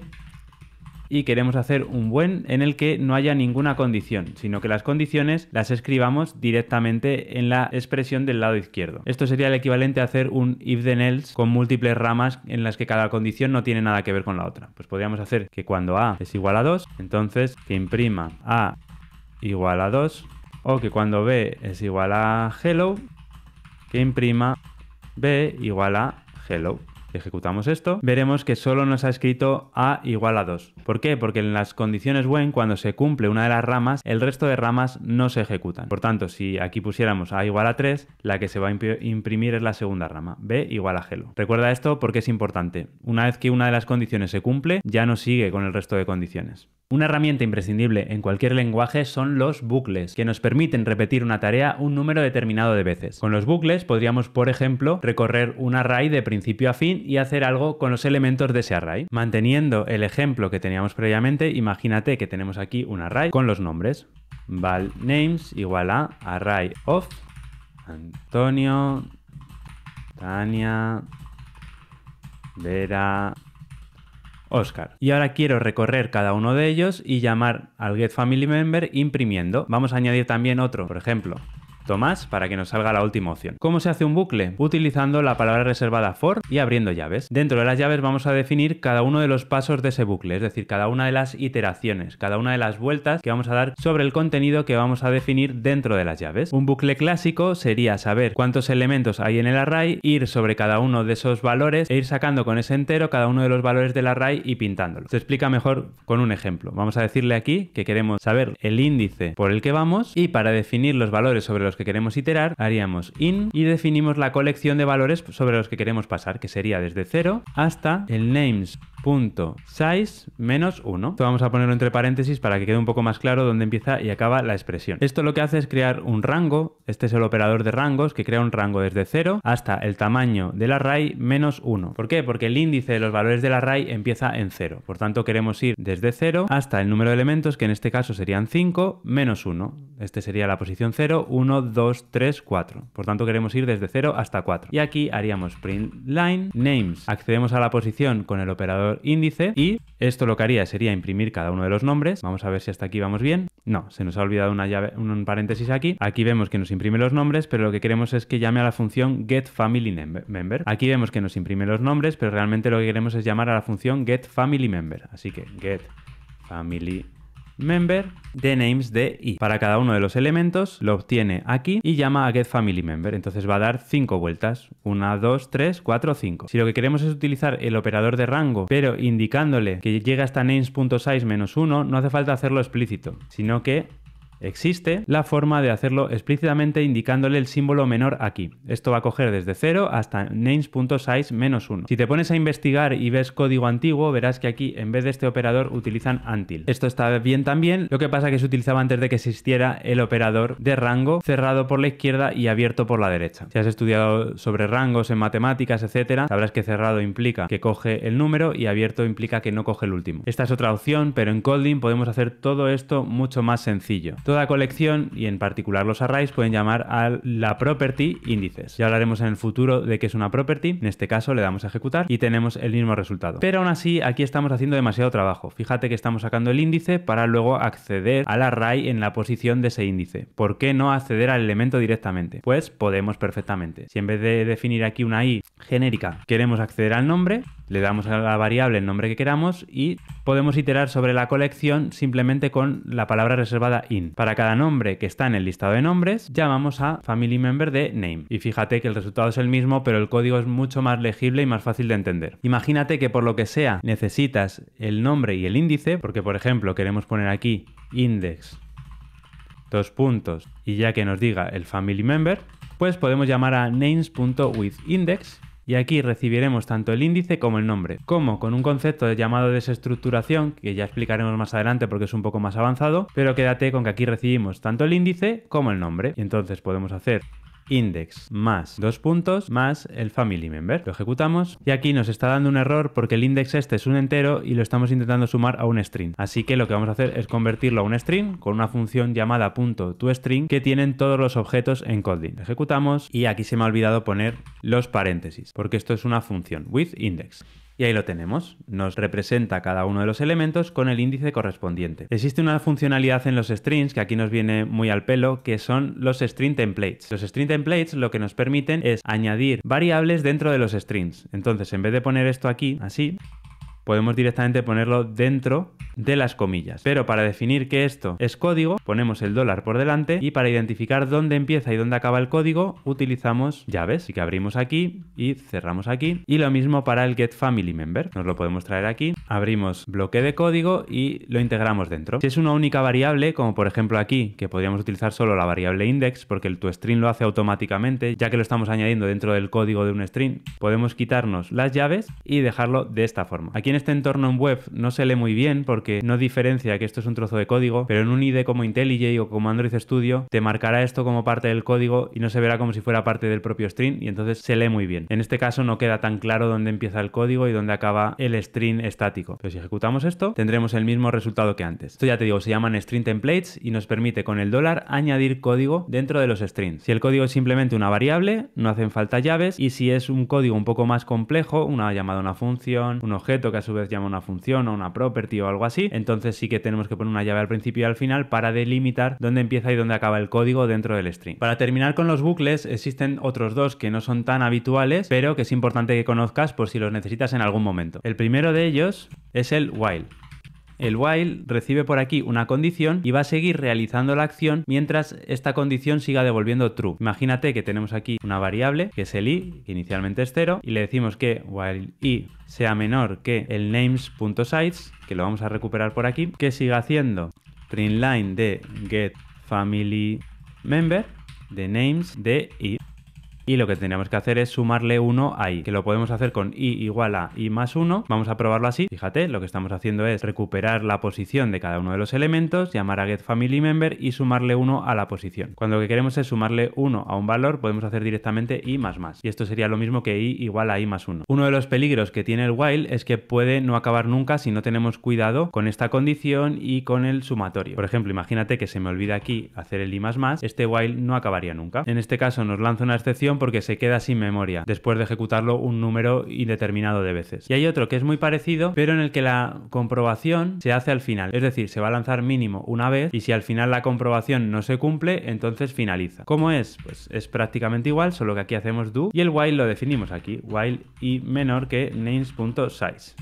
y queremos hacer un buen en el que no haya ninguna condición, sino que las condiciones las escribamos directamente en la expresión del lado izquierdo. Esto sería el equivalente a hacer un if then else con múltiples ramas en las que cada condición no tiene nada que ver con la otra. Pues podríamos hacer que cuando a es igual a 2, entonces que imprima a igual a 2 o que cuando b es igual a hello, que imprima b igual a hello ejecutamos esto, veremos que solo nos ha escrito a igual a 2. ¿Por qué? Porque en las condiciones when, cuando se cumple una de las ramas, el resto de ramas no se ejecutan. Por tanto, si aquí pusiéramos a igual a 3, la que se va a imprimir es la segunda rama, b igual a GELO. Recuerda esto porque es importante. Una vez que una de las condiciones se cumple, ya no sigue con el resto de condiciones. Una herramienta imprescindible en cualquier lenguaje son los bucles, que nos permiten repetir una tarea un número determinado de veces. Con los bucles podríamos, por ejemplo, recorrer un array de principio a fin y hacer algo con los elementos de ese array. Manteniendo el ejemplo que teníamos previamente, imagínate que tenemos aquí un array con los nombres. val names igual a array of Antonio, Tania, Vera, Oscar. Y ahora quiero recorrer cada uno de ellos y llamar al get family member imprimiendo. Vamos a añadir también otro, por ejemplo, Tomás para que nos salga la última opción. ¿Cómo se hace un bucle? Utilizando la palabra reservada for y abriendo llaves. Dentro de las llaves vamos a definir cada uno de los pasos de ese bucle, es decir, cada una de las iteraciones, cada una de las vueltas que vamos a dar sobre el contenido que vamos a definir dentro de las llaves. Un bucle clásico sería saber cuántos elementos hay en el array, ir sobre cada uno de esos valores e ir sacando con ese entero cada uno de los valores del array y pintándolo. Se explica mejor con un ejemplo. Vamos a decirle aquí que queremos saber el índice por el que vamos y para definir los valores sobre los que queremos iterar, haríamos in y definimos la colección de valores sobre los que queremos pasar, que sería desde 0 hasta el namessize menos 1. Esto vamos a ponerlo entre paréntesis para que quede un poco más claro dónde empieza y acaba la expresión. Esto lo que hace es crear un rango, este es el operador de rangos, que crea un rango desde 0 hasta el tamaño del array menos 1. ¿Por qué? Porque el índice de los valores del array empieza en 0. Por tanto, queremos ir desde 0 hasta el número de elementos, que en este caso serían 5, menos 1. Este sería la posición 0, 1, 2, 3, 4. Por tanto, queremos ir desde 0 hasta 4. Y aquí haríamos print line names. Accedemos a la posición con el operador índice y esto lo que haría sería imprimir cada uno de los nombres. Vamos a ver si hasta aquí vamos bien. No, se nos ha olvidado una llave, un paréntesis aquí. Aquí vemos que nos imprime los nombres, pero lo que queremos es que llame a la función getFamilyMember. Aquí vemos que nos imprime los nombres, pero realmente lo que queremos es llamar a la función getFamilyMember. Así que getFamilyMember member de names de i. Para cada uno de los elementos lo obtiene aquí y llama a getFamilyMember. Entonces va a dar 5 vueltas. 1, 2, 3, 4, 5. Si lo que queremos es utilizar el operador de rango, pero indicándole que llega hasta names.size 1, no hace falta hacerlo explícito, sino que Existe la forma de hacerlo explícitamente indicándole el símbolo menor aquí. Esto va a coger desde 0 hasta names.size-1. Si te pones a investigar y ves código antiguo, verás que aquí en vez de este operador utilizan until. Esto está bien también, lo que pasa que se utilizaba antes de que existiera el operador de rango cerrado por la izquierda y abierto por la derecha. Si has estudiado sobre rangos en matemáticas, etcétera, sabrás que cerrado implica que coge el número y abierto implica que no coge el último. Esta es otra opción, pero en coding podemos hacer todo esto mucho más sencillo. Toda colección y en particular los arrays pueden llamar a la property índices. Ya hablaremos en el futuro de qué es una property. En este caso le damos a ejecutar y tenemos el mismo resultado. Pero aún así aquí estamos haciendo demasiado trabajo. Fíjate que estamos sacando el índice para luego acceder al array en la posición de ese índice. ¿Por qué no acceder al elemento directamente? Pues podemos perfectamente. Si en vez de definir aquí una i genérica queremos acceder al nombre, le damos a la variable el nombre que queramos y podemos iterar sobre la colección simplemente con la palabra reservada int. Para cada nombre que está en el listado de nombres, llamamos a family member de name. Y fíjate que el resultado es el mismo, pero el código es mucho más legible y más fácil de entender. Imagínate que por lo que sea necesitas el nombre y el índice, porque por ejemplo queremos poner aquí index dos puntos y ya que nos diga el family member, pues podemos llamar a names.withIndex y aquí recibiremos tanto el índice como el nombre, como con un concepto llamado desestructuración, que ya explicaremos más adelante porque es un poco más avanzado, pero quédate con que aquí recibimos tanto el índice como el nombre. Y entonces podemos hacer index más dos puntos más el family member. Lo ejecutamos y aquí nos está dando un error porque el index este es un entero y lo estamos intentando sumar a un string. Así que lo que vamos a hacer es convertirlo a un string con una función llamada punto .toString que tienen todos los objetos en coding. ejecutamos y aquí se me ha olvidado poner los paréntesis porque esto es una función with index. Y ahí lo tenemos, nos representa cada uno de los elementos con el índice correspondiente. Existe una funcionalidad en los strings que aquí nos viene muy al pelo, que son los string templates. Los string templates lo que nos permiten es añadir variables dentro de los strings. Entonces, en vez de poner esto aquí, así, podemos directamente ponerlo dentro de las comillas. Pero para definir que esto es código, ponemos el dólar por delante y para identificar dónde empieza y dónde acaba el código, utilizamos llaves. Así que abrimos aquí y cerramos aquí. Y lo mismo para el get family member. Nos lo podemos traer aquí. Abrimos bloque de código y lo integramos dentro. Si es una única variable, como por ejemplo aquí, que podríamos utilizar solo la variable index porque el tu string lo hace automáticamente, ya que lo estamos añadiendo dentro del código de un string, podemos quitarnos las llaves y dejarlo de esta forma. Aquí este entorno en web no se lee muy bien porque no diferencia que esto es un trozo de código, pero en un IDE como IntelliJ o como Android Studio te marcará esto como parte del código y no se verá como si fuera parte del propio string y entonces se lee muy bien. En este caso no queda tan claro dónde empieza el código y dónde acaba el string estático. Pero si ejecutamos esto, tendremos el mismo resultado que antes. Esto ya te digo, se llaman string templates y nos permite con el dólar añadir código dentro de los strings. Si el código es simplemente una variable, no hacen falta llaves y si es un código un poco más complejo, una llamada a una función, un objeto que su vez llama una función o una property o algo así. Entonces sí que tenemos que poner una llave al principio y al final para delimitar dónde empieza y dónde acaba el código dentro del string. Para terminar con los bucles, existen otros dos que no son tan habituales, pero que es importante que conozcas por si los necesitas en algún momento. El primero de ellos es el while. El while recibe por aquí una condición y va a seguir realizando la acción mientras esta condición siga devolviendo true. Imagínate que tenemos aquí una variable que es el i, que inicialmente es 0, y le decimos que while i sea menor que el names.size, que lo vamos a recuperar por aquí, que siga haciendo println de getFamilyMember de names de i y lo que tendríamos que hacer es sumarle 1 ahí. que lo podemos hacer con i igual a i más 1. Vamos a probarlo así. Fíjate, lo que estamos haciendo es recuperar la posición de cada uno de los elementos, llamar a getFamilyMember y sumarle 1 a la posición. Cuando lo que queremos es sumarle 1 a un valor, podemos hacer directamente i más más. Y esto sería lo mismo que i igual a i más 1. Uno de los peligros que tiene el while es que puede no acabar nunca si no tenemos cuidado con esta condición y con el sumatorio. Por ejemplo, imagínate que se me olvida aquí hacer el i más más, este while no acabaría nunca. En este caso nos lanza una excepción porque se queda sin memoria después de ejecutarlo un número indeterminado de veces. Y hay otro que es muy parecido, pero en el que la comprobación se hace al final. Es decir, se va a lanzar mínimo una vez y si al final la comprobación no se cumple, entonces finaliza. ¿Cómo es? Pues es prácticamente igual, solo que aquí hacemos do y el while lo definimos aquí, while y menor que names.size.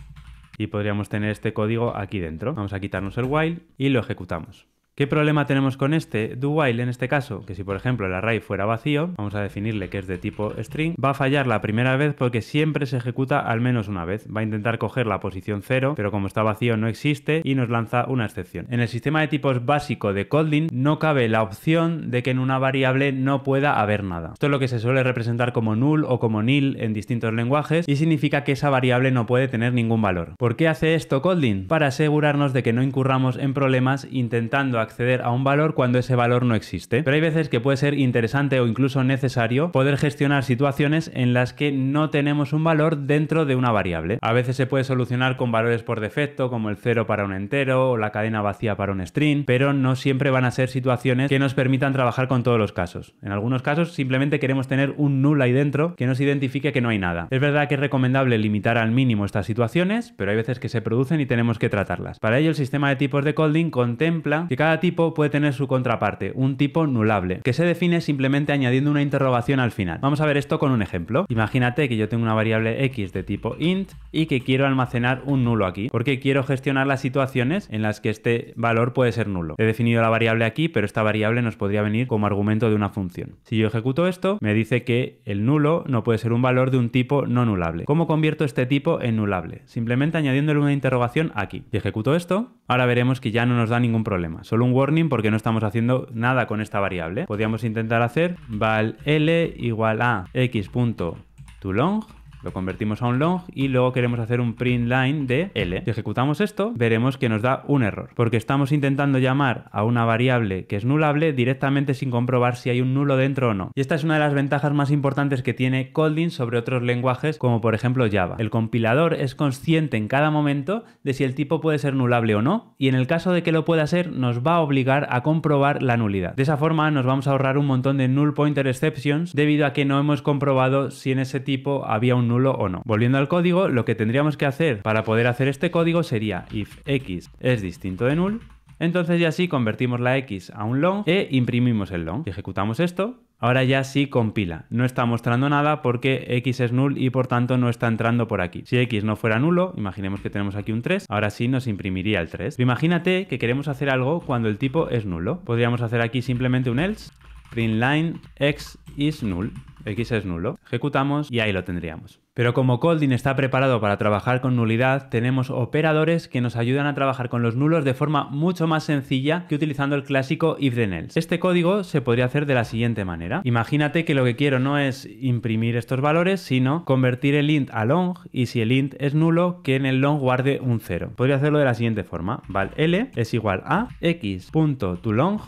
Y podríamos tener este código aquí dentro. Vamos a quitarnos el while y lo ejecutamos. ¿Qué problema tenemos con este? Do while en este caso, que si por ejemplo el array fuera vacío, vamos a definirle que es de tipo string, va a fallar la primera vez porque siempre se ejecuta al menos una vez. Va a intentar coger la posición 0, pero como está vacío no existe y nos lanza una excepción. En el sistema de tipos básico de Kotlin no cabe la opción de que en una variable no pueda haber nada. Esto es lo que se suele representar como null o como nil en distintos lenguajes y significa que esa variable no puede tener ningún valor. ¿Por qué hace esto Kotlin? Para asegurarnos de que no incurramos en problemas intentando acceder a un valor cuando ese valor no existe. Pero hay veces que puede ser interesante o incluso necesario poder gestionar situaciones en las que no tenemos un valor dentro de una variable. A veces se puede solucionar con valores por defecto, como el cero para un entero o la cadena vacía para un string, pero no siempre van a ser situaciones que nos permitan trabajar con todos los casos. En algunos casos simplemente queremos tener un null ahí dentro que nos identifique que no hay nada. Es verdad que es recomendable limitar al mínimo estas situaciones, pero hay veces que se producen y tenemos que tratarlas. Para ello el sistema de tipos de coding contempla que cada tipo puede tener su contraparte, un tipo nulable, que se define simplemente añadiendo una interrogación al final. Vamos a ver esto con un ejemplo. Imagínate que yo tengo una variable x de tipo int y que quiero almacenar un nulo aquí, porque quiero gestionar las situaciones en las que este valor puede ser nulo. He definido la variable aquí, pero esta variable nos podría venir como argumento de una función. Si yo ejecuto esto, me dice que el nulo no puede ser un valor de un tipo no nulable. ¿Cómo convierto este tipo en nulable? Simplemente añadiéndole una interrogación aquí. Si ejecuto esto, ahora veremos que ya no nos da ningún problema, un warning porque no estamos haciendo nada con esta variable. Podríamos intentar hacer val l igual a x.toLong lo convertimos a un long y luego queremos hacer un print line de L. Si ejecutamos esto, veremos que nos da un error, porque estamos intentando llamar a una variable que es nulable directamente sin comprobar si hay un nulo dentro o no. Y esta es una de las ventajas más importantes que tiene Kotlin sobre otros lenguajes como por ejemplo Java. El compilador es consciente en cada momento de si el tipo puede ser nulable o no y en el caso de que lo pueda ser nos va a obligar a comprobar la nulidad. De esa forma nos vamos a ahorrar un montón de null pointer exceptions debido a que no hemos comprobado si en ese tipo había un nulo nulo o no. Volviendo al código, lo que tendríamos que hacer para poder hacer este código sería if x es distinto de null, entonces ya sí convertimos la x a un long e imprimimos el long. Ejecutamos esto. Ahora ya sí compila. No está mostrando nada porque x es null y por tanto no está entrando por aquí. Si x no fuera nulo, imaginemos que tenemos aquí un 3, ahora sí nos imprimiría el 3. imagínate que queremos hacer algo cuando el tipo es nulo. Podríamos hacer aquí simplemente un else, println x is null. X es nulo. Ejecutamos y ahí lo tendríamos. Pero como Coldin está preparado para trabajar con nulidad, tenemos operadores que nos ayudan a trabajar con los nulos de forma mucho más sencilla que utilizando el clásico if then else. Este código se podría hacer de la siguiente manera. Imagínate que lo que quiero no es imprimir estos valores, sino convertir el int a long y si el int es nulo, que en el long guarde un 0. Podría hacerlo de la siguiente forma. val l es igual a x.tolong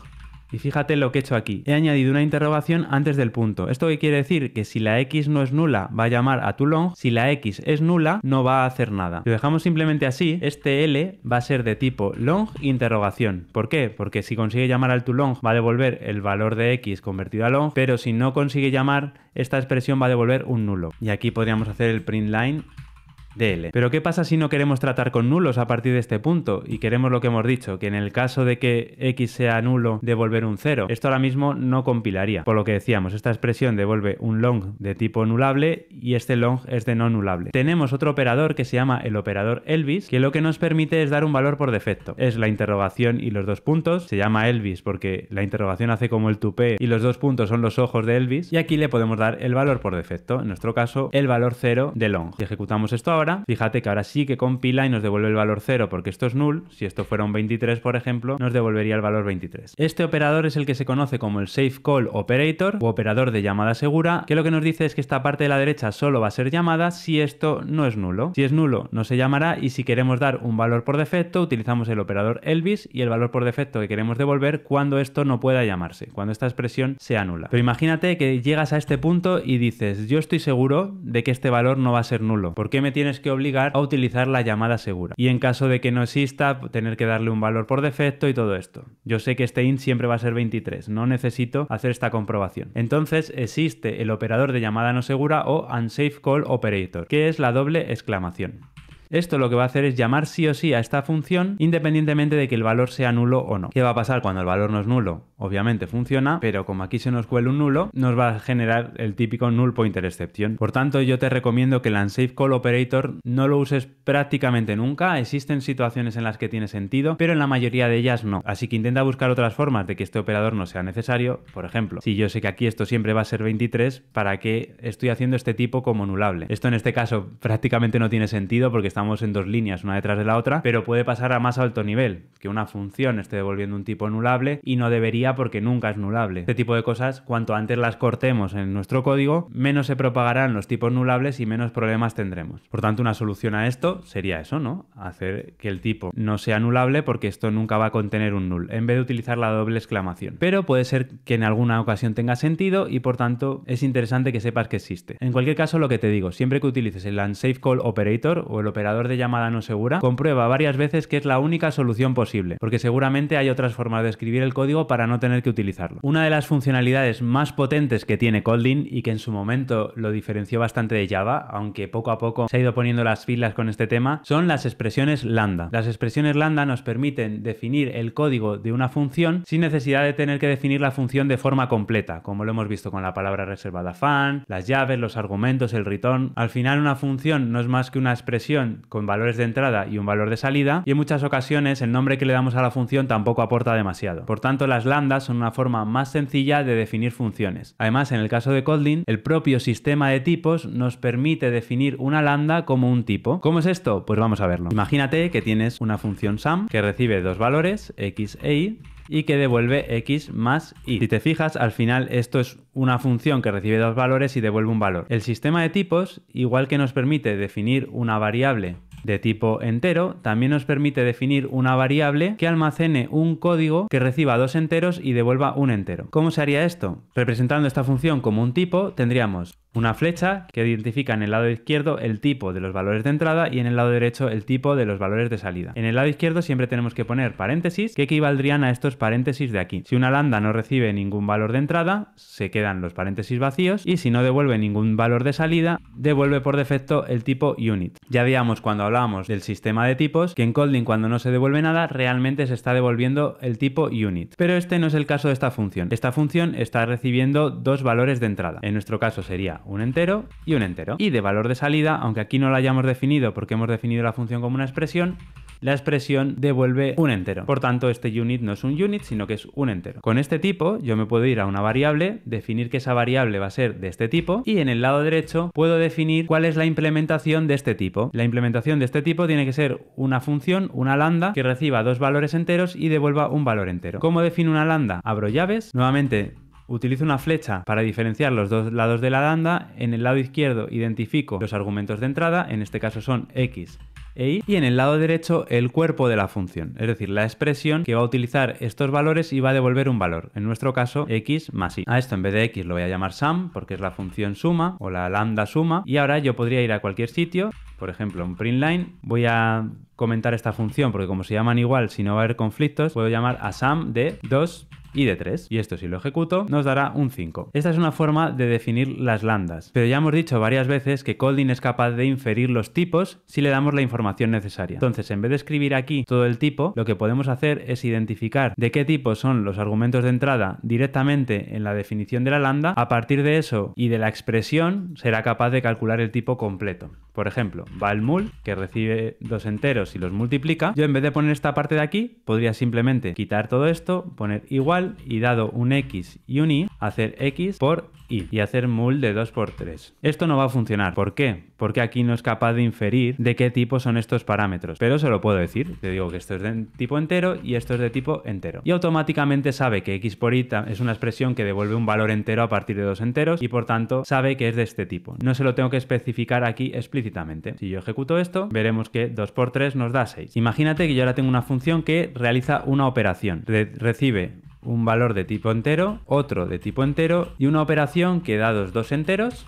y fíjate lo que he hecho aquí. He añadido una interrogación antes del punto. ¿Esto qué quiere decir? Que si la x no es nula, va a llamar a tu long. Si la x es nula, no va a hacer nada. lo dejamos simplemente así, este L va a ser de tipo long interrogación. ¿Por qué? Porque si consigue llamar al long va a devolver el valor de x convertido a long, pero si no consigue llamar, esta expresión va a devolver un nulo. Y aquí podríamos hacer el print line DL. Pero ¿qué pasa si no queremos tratar con nulos a partir de este punto y queremos lo que hemos dicho, que en el caso de que x sea nulo devolver un 0? Esto ahora mismo no compilaría. Por lo que decíamos, esta expresión devuelve un long de tipo nulable y este long es de no nulable. Tenemos otro operador que se llama el operador Elvis, que lo que nos permite es dar un valor por defecto. Es la interrogación y los dos puntos. Se llama Elvis porque la interrogación hace como el tupé y los dos puntos son los ojos de Elvis. Y aquí le podemos dar el valor por defecto, en nuestro caso el valor 0 de long. Si ejecutamos esto ahora, fíjate que ahora sí que compila y nos devuelve el valor 0 porque esto es null. Si esto fuera un 23, por ejemplo, nos devolvería el valor 23. Este operador es el que se conoce como el Safe Call Operator o operador de llamada segura, que lo que nos dice es que esta parte de la derecha solo va a ser llamada si esto no es nulo. Si es nulo, no se llamará y si queremos dar un valor por defecto, utilizamos el operador Elvis y el valor por defecto que queremos devolver cuando esto no pueda llamarse, cuando esta expresión sea nula. Pero imagínate que llegas a este punto y dices, yo estoy seguro de que este valor no va a ser nulo. ¿Por qué me tienes que obligar a utilizar la llamada segura. Y en caso de que no exista, tener que darle un valor por defecto y todo esto. Yo sé que este int siempre va a ser 23, no necesito hacer esta comprobación. Entonces existe el operador de llamada no segura o unsafe call operator, que es la doble exclamación. Esto lo que va a hacer es llamar sí o sí a esta función independientemente de que el valor sea nulo o no. ¿Qué va a pasar cuando el valor no es nulo? Obviamente funciona, pero como aquí se nos cuela un nulo, nos va a generar el típico null pointer exception. Por tanto, yo te recomiendo que el unsafe call operator no lo uses prácticamente nunca. Existen situaciones en las que tiene sentido, pero en la mayoría de ellas no. Así que intenta buscar otras formas de que este operador no sea necesario. Por ejemplo, si yo sé que aquí esto siempre va a ser 23, ¿para qué estoy haciendo este tipo como nulable? Esto en este caso prácticamente no tiene sentido porque estamos en dos líneas, una detrás de la otra, pero puede pasar a más alto nivel, que una función esté devolviendo un tipo nulable y no debería porque nunca es nulable. Este tipo de cosas, cuanto antes las cortemos en nuestro código, menos se propagarán los tipos nulables y menos problemas tendremos. Por tanto, una solución a esto sería eso, ¿no? Hacer que el tipo no sea nulable porque esto nunca va a contener un null, en vez de utilizar la doble exclamación. Pero puede ser que en alguna ocasión tenga sentido y por tanto es interesante que sepas que existe. En cualquier caso, lo que te digo, siempre que utilices el unsafe call operator o el operador de llamada no segura comprueba varias veces que es la única solución posible, porque seguramente hay otras formas de escribir el código para no tener que utilizarlo. Una de las funcionalidades más potentes que tiene Kotlin y que en su momento lo diferenció bastante de Java, aunque poco a poco se ha ido poniendo las filas con este tema, son las expresiones lambda. Las expresiones lambda nos permiten definir el código de una función sin necesidad de tener que definir la función de forma completa, como lo hemos visto con la palabra reservada fan, las llaves, los argumentos, el return. Al final una función no es más que una expresión con valores de entrada y un valor de salida, y en muchas ocasiones el nombre que le damos a la función tampoco aporta demasiado. Por tanto, las lambdas son una forma más sencilla de definir funciones. Además, en el caso de Kotlin, el propio sistema de tipos nos permite definir una lambda como un tipo. ¿Cómo es esto? Pues vamos a verlo. Imagínate que tienes una función sum que recibe dos valores, x e y, y que devuelve x más y. Si te fijas, al final esto es una función que recibe dos valores y devuelve un valor. El sistema de tipos, igual que nos permite definir una variable de tipo entero, también nos permite definir una variable que almacene un código que reciba dos enteros y devuelva un entero. ¿Cómo se haría esto? Representando esta función como un tipo, tendríamos una flecha que identifica en el lado izquierdo el tipo de los valores de entrada y en el lado derecho el tipo de los valores de salida. En el lado izquierdo siempre tenemos que poner paréntesis que equivaldrían a estos paréntesis de aquí. Si una lambda no recibe ningún valor de entrada, se quedan los paréntesis vacíos y si no devuelve ningún valor de salida, devuelve por defecto el tipo unit. Ya veíamos cuando hablábamos del sistema de tipos que en Kotlin cuando no se devuelve nada realmente se está devolviendo el tipo unit. Pero este no es el caso de esta función. Esta función está recibiendo dos valores de entrada. En nuestro caso sería un entero y un entero. Y de valor de salida, aunque aquí no lo hayamos definido porque hemos definido la función como una expresión, la expresión devuelve un entero. Por tanto, este unit no es un unit, sino que es un entero. Con este tipo, yo me puedo ir a una variable, definir que esa variable va a ser de este tipo, y en el lado derecho puedo definir cuál es la implementación de este tipo. La implementación de este tipo tiene que ser una función, una lambda, que reciba dos valores enteros y devuelva un valor entero. ¿Cómo defino una lambda? Abro llaves, nuevamente Utilizo una flecha para diferenciar los dos lados de la lambda, En el lado izquierdo identifico los argumentos de entrada, en este caso son x e y, y en el lado derecho el cuerpo de la función, es decir, la expresión que va a utilizar estos valores y va a devolver un valor, en nuestro caso x más y. A esto en vez de x lo voy a llamar sum porque es la función suma o la lambda suma y ahora yo podría ir a cualquier sitio, por ejemplo un line voy a comentar esta función porque como se llaman igual si no va a haber conflictos, puedo llamar a sum de 2 y de 3. Y esto si lo ejecuto nos dará un 5. Esta es una forma de definir las lambdas, pero ya hemos dicho varias veces que Colding es capaz de inferir los tipos si le damos la información necesaria. Entonces, en vez de escribir aquí todo el tipo, lo que podemos hacer es identificar de qué tipo son los argumentos de entrada directamente en la definición de la lambda. A partir de eso y de la expresión, será capaz de calcular el tipo completo. Por ejemplo, va el mul, que recibe dos enteros y los multiplica. Yo en vez de poner esta parte de aquí, podría simplemente quitar todo esto, poner igual y dado un x y un y, hacer x por y hacer mul de 2 por 3 Esto no va a funcionar. ¿Por qué? Porque aquí no es capaz de inferir de qué tipo son estos parámetros. Pero se lo puedo decir. Te digo que esto es de tipo entero y esto es de tipo entero. Y automáticamente sabe que x por y es una expresión que devuelve un valor entero a partir de dos enteros y por tanto sabe que es de este tipo. No se lo tengo que especificar aquí explícitamente. Si yo ejecuto esto, veremos que 2 por 3 nos da 6. Imagínate que yo ahora tengo una función que realiza una operación. recibe un valor de tipo entero, otro de tipo entero y una operación que dados dos enteros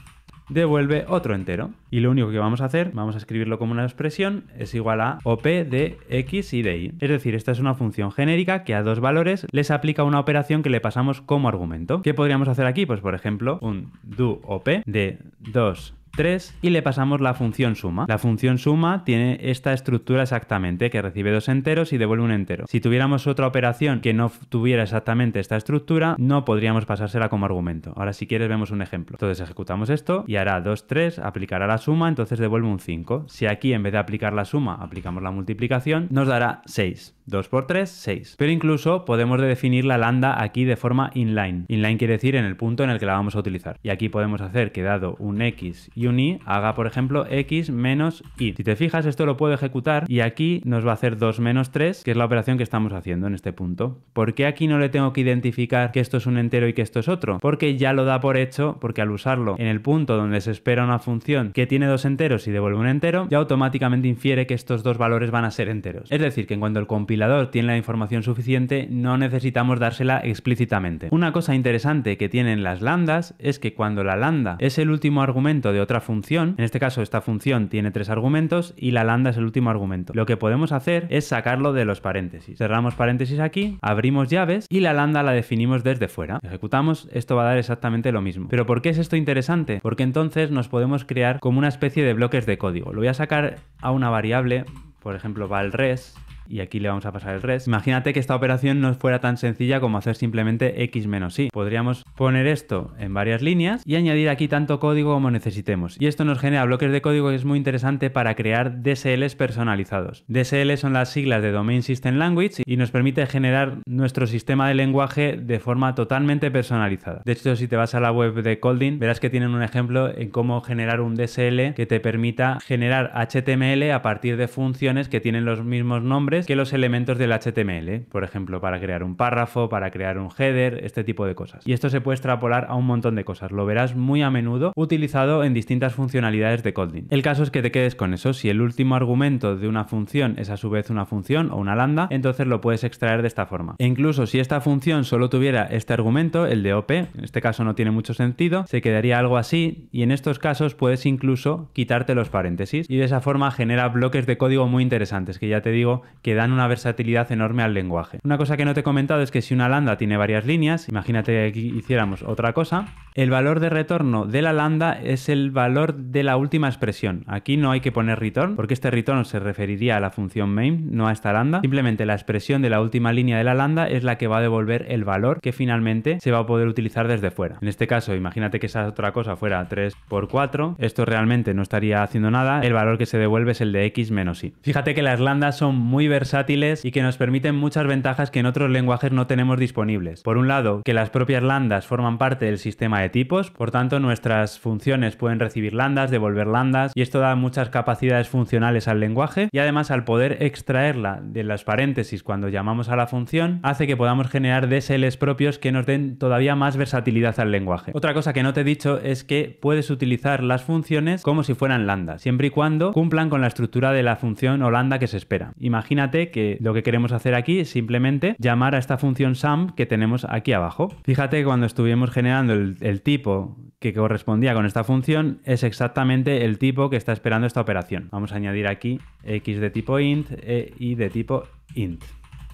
devuelve otro entero. Y lo único que vamos a hacer, vamos a escribirlo como una expresión, es igual a op de x y de y. Es decir, esta es una función genérica que a dos valores les aplica una operación que le pasamos como argumento. ¿Qué podríamos hacer aquí? Pues por ejemplo, un do op de 2 3 y le pasamos la función suma. La función suma tiene esta estructura exactamente, que recibe dos enteros y devuelve un entero. Si tuviéramos otra operación que no tuviera exactamente esta estructura, no podríamos pasársela como argumento. Ahora si quieres vemos un ejemplo. Entonces ejecutamos esto y hará 2, 3, aplicará la suma, entonces devuelve un 5. Si aquí en vez de aplicar la suma aplicamos la multiplicación, nos dará 6. 2 por 3, 6. Pero incluso podemos definir la lambda aquí de forma inline. Inline quiere decir en el punto en el que la vamos a utilizar. Y aquí podemos hacer que dado un x y un y, haga por ejemplo x menos y. Si te fijas, esto lo puedo ejecutar y aquí nos va a hacer 2 menos 3, que es la operación que estamos haciendo en este punto. ¿Por qué aquí no le tengo que identificar que esto es un entero y que esto es otro? Porque ya lo da por hecho, porque al usarlo en el punto donde se espera una función que tiene dos enteros y devuelve un entero, ya automáticamente infiere que estos dos valores van a ser enteros. Es decir, que en el compilador tiene la información suficiente, no necesitamos dársela explícitamente. Una cosa interesante que tienen las lambdas es que cuando la lambda es el último argumento de otra función, en este caso esta función tiene tres argumentos y la lambda es el último argumento. Lo que podemos hacer es sacarlo de los paréntesis. Cerramos paréntesis aquí, abrimos llaves y la lambda la definimos desde fuera. Ejecutamos, esto va a dar exactamente lo mismo. ¿Pero por qué es esto interesante? Porque entonces nos podemos crear como una especie de bloques de código. Lo voy a sacar a una variable, por ejemplo, valres, y aquí le vamos a pasar el res. Imagínate que esta operación no fuera tan sencilla como hacer simplemente x menos y. Podríamos poner esto en varias líneas y añadir aquí tanto código como necesitemos. Y esto nos genera bloques de código que es muy interesante para crear DSLs personalizados. DSL son las siglas de Domain System Language y nos permite generar nuestro sistema de lenguaje de forma totalmente personalizada. De hecho, si te vas a la web de Colding, verás que tienen un ejemplo en cómo generar un DSL que te permita generar HTML a partir de funciones que tienen los mismos nombres que los elementos del HTML, por ejemplo, para crear un párrafo, para crear un header, este tipo de cosas. Y esto se puede extrapolar a un montón de cosas, lo verás muy a menudo utilizado en distintas funcionalidades de coding El caso es que te quedes con eso, si el último argumento de una función es a su vez una función o una lambda, entonces lo puedes extraer de esta forma. E incluso si esta función solo tuviera este argumento, el de OP, en este caso no tiene mucho sentido, se quedaría algo así y en estos casos puedes incluso quitarte los paréntesis y de esa forma genera bloques de código muy interesantes que ya te digo que que dan una versatilidad enorme al lenguaje. Una cosa que no te he comentado es que si una lambda tiene varias líneas, imagínate que hiciéramos otra cosa, el valor de retorno de la lambda es el valor de la última expresión. Aquí no hay que poner return, porque este return se referiría a la función main, no a esta lambda. Simplemente la expresión de la última línea de la lambda es la que va a devolver el valor que finalmente se va a poder utilizar desde fuera. En este caso, imagínate que esa otra cosa fuera 3 por 4, esto realmente no estaría haciendo nada, el valor que se devuelve es el de x menos y. Fíjate que las lambdas son muy versátiles y que nos permiten muchas ventajas que en otros lenguajes no tenemos disponibles. Por un lado, que las propias landas forman parte del sistema de tipos, por tanto nuestras funciones pueden recibir landas, devolver landas, y esto da muchas capacidades funcionales al lenguaje, y además al poder extraerla de las paréntesis cuando llamamos a la función, hace que podamos generar DSLs propios que nos den todavía más versatilidad al lenguaje. Otra cosa que no te he dicho es que puedes utilizar las funciones como si fueran landas, siempre y cuando cumplan con la estructura de la función o lambda que se espera. Imagina que lo que queremos hacer aquí es simplemente llamar a esta función sum que tenemos aquí abajo. Fíjate que cuando estuvimos generando el, tipo que correspondía con esta función es exactamente el tipo que está esperando esta operación. Vamos a añadir aquí x de tipo int e y de tipo int.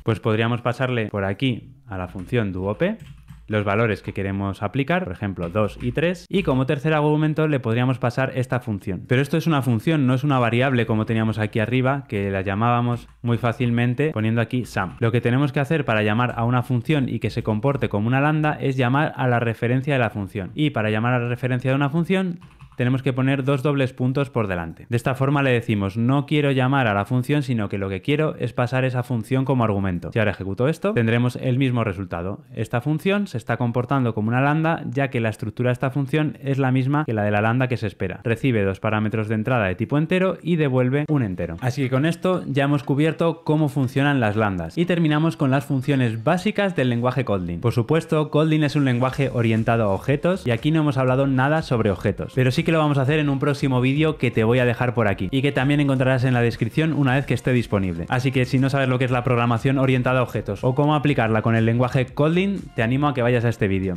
Pues podríamos pasarle por aquí a la función duope los valores que queremos aplicar, por ejemplo 2 y 3, y como tercer argumento le podríamos pasar esta función. Pero esto es una función, no es una variable como teníamos aquí arriba, que la llamábamos muy fácilmente poniendo aquí sum. Lo que tenemos que hacer para llamar a una función y que se comporte como una lambda es llamar a la referencia de la función. Y para llamar a la referencia de una función tenemos que poner dos dobles puntos por delante. De esta forma le decimos no quiero llamar a la función, sino que lo que quiero es pasar esa función como argumento. Si ahora ejecuto esto, tendremos el mismo resultado. Esta función se está comportando como una lambda, ya que la estructura de esta función es la misma que la de la lambda que se espera. Recibe dos parámetros de entrada de tipo entero y devuelve un entero. Así que con esto ya hemos cubierto cómo funcionan las lambdas. Y terminamos con las funciones básicas del lenguaje Kotlin. Por supuesto, Kotlin es un lenguaje orientado a objetos y aquí no hemos hablado nada sobre objetos, pero sí que lo vamos a hacer en un próximo vídeo que te voy a dejar por aquí y que también encontrarás en la descripción una vez que esté disponible. Así que si no sabes lo que es la programación orientada a objetos o cómo aplicarla con el lenguaje Kotlin, te animo a que vayas a este vídeo.